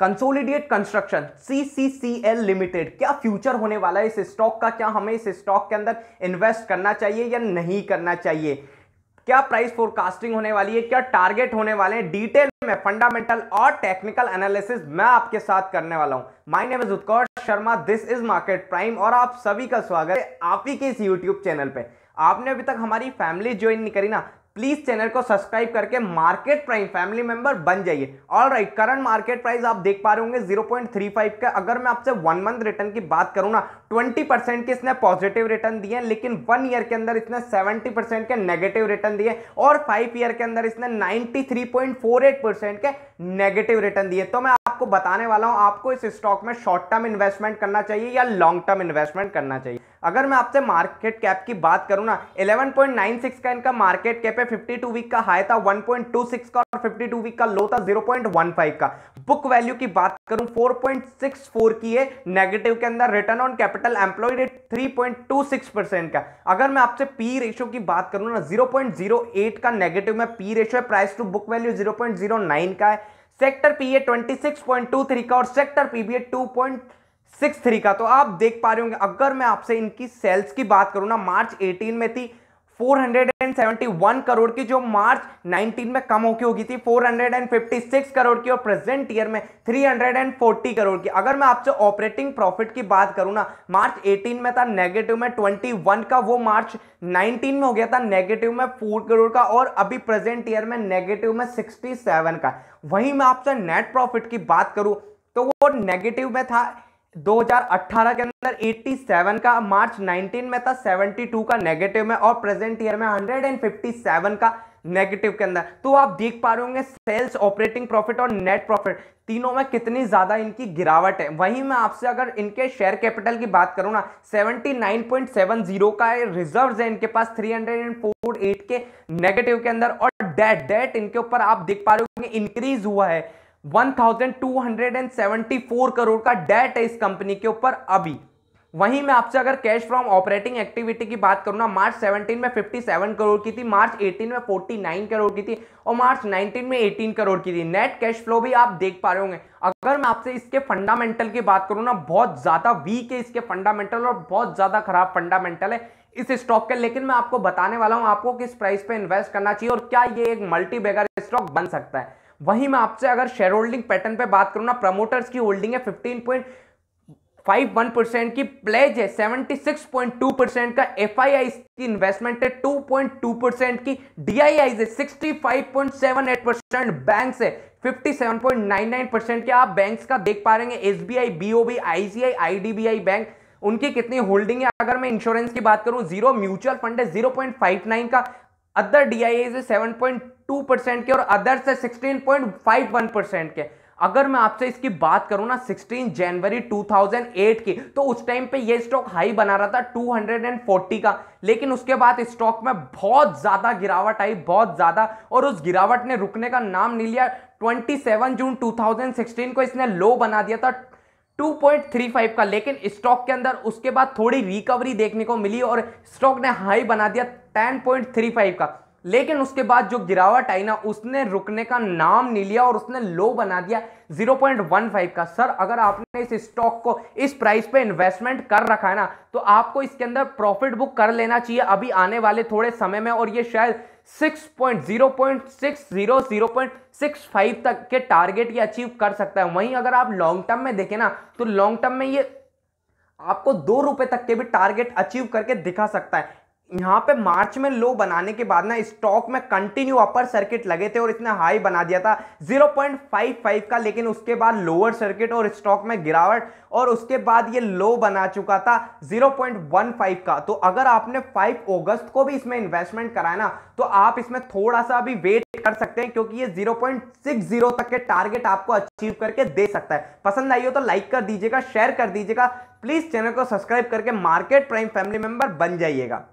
Consolidate construction CCCL limited क्या future होने वाला है इस स्टॉक का क्या हमें इस स्टॉक के अंदर इन्वेस्ट करना चाहिए या नहीं करना चाहिए क्या प्राइस फोरकास्टिंग होने वाली है क्या टारगेट होने वाले हैं डिटेल में फंडामेंटल और टेक्निकल एनालिसिस मैं आपके साथ करने वाला हूं my name is Utkarsh Sharma this is market prime और आप सभी का स्वागत है आप ही के इस यूट्यूब चैनल पे आपने अभी तक हमारी फैमिली ज्वाइन नहीं करी ना प्लीज चैनल को सब्सक्राइब करके मार्केट प्राइम फैमिली मेंबर बन जाइए all right current market price आप देख पा रहे होंगे 0.35 का अगर मैं आपसे वन मंथ रिटर्न की बात करूं ना 20 परसेंट के इसने पॉजिटिव रिटर्न दिए लेकिन वन ईयर के अंदर इसने 70 परसेंट के नेगेटिव रिटर्न दिए और फाइव ईयर के अंदर इसने 93.48 परसेंट के नेगेटिव रिटर्न दिए तो मैं आपको बताने वाला हूं आपको इस स्टॉक में शॉर्ट टर्म इन्वेस्टमेंट करना चाहिए या लॉन्ग टर्म इन्वेस्टमेंट करना चाहिए अगर मैं आपसे मार्केट कैप की बात करूँ ना 11.96 का इनका मार्केट कैप है 52 वीक का हाई था 1.26 का और 52 वीक का लो था 0.15 का बुक वैल्यू की बात करूं 4.64 की है नेगेटिव के अंदर return on capital employed three point percent का अगर मैं आपसे पी रेशियो की बात करूं ना 0.08 का नेगेटिव में पी रेशियो है प्राइस टू बुक वैल्यू 0.09 का है सेक्टर पी है 26.23 का और सेक्टर पी भी है 2. सिक्स थ्री का तो आप देख पा रहे होंगे अगर मैं आपसे इनकी सेल्स की बात करूं ना मार्च एटीन में थी 471 करोड़ की जो मार्च 19 में कम होकर होगी थी 456 करोड़ की और प्रेजेंट ईयर में 340 करोड़ की अगर मैं आपसे ऑपरेटिंग प्रॉफिट की बात करूं ना मार्च 18 में था नेगेटिव में 21 का वो मार्च 19 में हो गया था नेगेटिव में फोर करोड़ का और अभी प्रेजेंट ईयर में नेगेटिव में 67 का वहीं मैं आपसे नेट प्रॉफिट की बात करूँ तो वो नेगेटिव में था 2018 के अंदर 87 का मार्च 19 में था 72 का नेगेटिव में और प्रेजेंट ईयर में 157 का नेगेटिव के अंदर तो आप देख पा रहे होंगे सेल्स ऑपरेटिंग प्रॉफिट और नेट प्रॉफिट तीनों में कितनी ज़्यादा इनकी गिरावट है वहीं मैं आपसे अगर इनके शेयर कैपिटल की बात करूँ ना 79.70 का रिजर्व्स है इनके पास 304.8 के नेगेटिव के अंदर और डेट डेट इनके ऊपर आप देख पा रहे होंगे इंक्रीज हुआ है 1274 करोड़ का डेट है इस कंपनी के ऊपर अभी वहीं मैं आपसे अगर कैश फ्रॉम ऑपरेटिंग एक्टिविटी की बात करूँ ना मार्च 17 में 57 करोड़ की थी मार्च 18 में 49 करोड़ की थी और मार्च 19 में 18 करोड़ की थी नेट कैश फ्लो भी आप देख पा रहे होंगे अगर मैं आपसे इसके फंडामेंटल की बात करूँ ना बहुत ज़्यादा वीक है इसके फंडामेंटल और बहुत ज़्यादा खराब फंडामेंटल है इस स्टॉक के लेकिन मैं आपको बताने वाला हूँ आपको किस प्राइस पर इन्वेस्ट करना चाहिए और क्या ये एक मल्टी स्टॉक बन सकता है वहीं मैं आपसे अगर शेयर होल्डिंग पैटर्न पे बात करूँ ना प्रमोटर्स की होल्डिंग है fifteen point five one percent की प्लेज है seventy six point two percent का एफ आई आई की इन्वेस्टमेंट है टू पॉइंट टू परसेंट की डी आई आई है sixty five point seven eight percent bank है fifty seven point nine nine percent के आप बैंक का देख पा रहे हैं S B I B O B I C I I D B I bank उनकी कितनी होल्डिंग है अगर मैं इंश्योरेंस की बात करूं जीरो म्यूचुअल फंड है जीरो पॉइंट फाइव नाइन का other D I S seven point two percent के और अदर से sixteen point five one percent के अगर मैं आपसे इसकी बात करूं ना 16 जनवरी 2008 की तो उस टाइम पे ये स्टॉक हाई बना रहा था 240 का लेकिन उसके बाद स्टॉक में बहुत ज़्यादा गिरावट आई बहुत ज़्यादा और उस गिरावट ने रुकने का नाम नहीं लिया 27 जून 2016 को इसने लो बना दिया था 2.35 का लेकिन स्टॉक के अंदर उसके बाद थोड़ी रिकवरी देखने को मिली और स्टॉक ने हाई बना दिया 10.35 का लेकिन उसके बाद जो गिरावट आई ना उसने रुकने का नाम नहीं लिया और उसने लो बना दिया 0.15 का सर अगर आपने इस स्टॉक को इस प्राइस पे इन्वेस्टमेंट कर रखा है ना तो आपको इसके अंदर प्रॉफिट बुक कर लेना चाहिए अभी आने वाले थोड़े समय में और ये शायद 6.0.60 0.65 तक के टारगेट ये अचीव कर सकता है वहीं अगर आप लॉन्ग टर्म में देखें ना तो लॉन्ग टर्म में ये आपको दो रुपए तक के भी टारगेट अचीव करके दिखा सकता है यहाँ पे मार्च में लो बनाने के बाद ना स्टॉक में कंटिन्यू अपर सर्किट लगे थे और इसने हाई बना दिया था 0.55 का लेकिन उसके बाद लोअर सर्किट और स्टॉक में गिरावट और उसके बाद ये लो बना चुका था 0.15 का तो अगर आपने 5 अगस्त को भी इसमें इन्वेस्टमेंट कराया ना तो आप इसमें थोड़ा सा अभी वेट कर सकते हैं क्योंकि ये 0.60 तक के टारगेट आपको अचीव करके दे सकता है पसंद आई हो तो लाइक कर दीजिएगा शेयर कर दीजिएगा प्लीज चैनल को सब्सक्राइब करके मार्केट प्राइम फैमिली मेंबर बन जाइएगा